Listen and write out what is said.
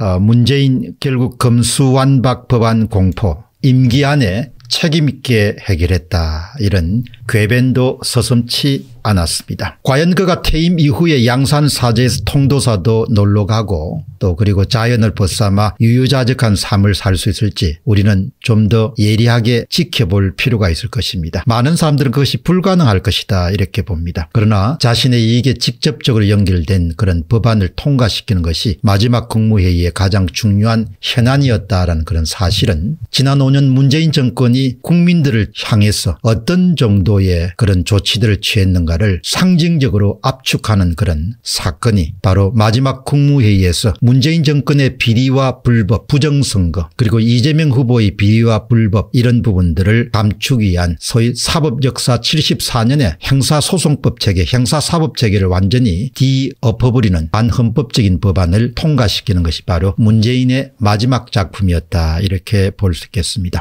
어, 문재인 결국 검수완박 법안 공포 임기 안에 책임있게 해결했다 이런 궤변도 서슴치 않았습니다. 과연 그가 퇴임 이후에 양산 사제에서 통도사도 놀러가고 또 그리고 자연을 벗삼아 유유자적한 삶을 살 수 있을지 우리는 좀 더 예리하게 지켜볼 필요가 있을 것입니다. 많은 사람들은 그것이 불가능할 것이다 이렇게 봅니다. 그러나 자신의 이익에 직접적으로 연결된 그런 법안을 통과시키는 것이 마지막 국무회의의 가장 중요한 현안이었다라는 그런 사실은 지난 5년 문재인 정권이 국민들을 향해서 어떤 정도의 그런 조치들을 취했는가를 상징적으로 압축하는 그런 사건이 바로 마지막 국무회의에서 문재인 정권의 비리와 불법 부정선거 그리고 이재명 후보의 비리와 불법 이런 부분들을 감추기 위한 소위 사법역사 74년의 형사소송법 체계 형사사법 체계를 완전히 뒤엎어버리는 반헌법적인 법안을 통과시키는 것이 바로 문재인의 마지막 작품이었다 이렇게 볼 수 있겠습니다.